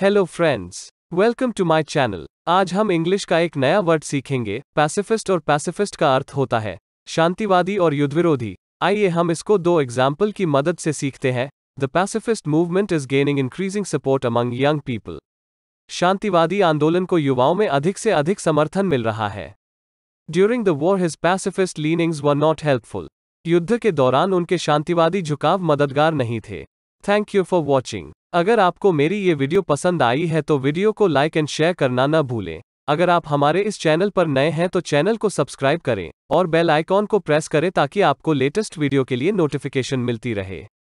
hello friends welcome to my channel आज हम English का एक नया वर्ड सीखेंगे पैसिफिस्ट और पैसिफिस्ट का अर्थ होता है शांतिवादी और युद्धविरोधी आइए हम इसको दो एग्जाम्पल की मदद से सीखते हैं the pacifist movement is gaining increasing support among young people शांतिवादी आंदोलन को युवाओं में अधिक से अधिक समर्थन मिल रहा है during the war his pacifist leanings was not helpful युद्ध के दौरान उनके शांतिवादी झुकाव मददगार नहीं थे थैंक यू फॉर वॉचिंग अगर आपको मेरी ये वीडियो पसंद आई है तो वीडियो को लाइक एंड शेयर करना न भूलें अगर आप हमारे इस चैनल पर नए हैं तो चैनल को सब्सक्राइब करें और बेल आइकॉन को प्रेस करें ताकि आपको लेटेस्ट वीडियो के लिए नोटिफिकेशन मिलती रहे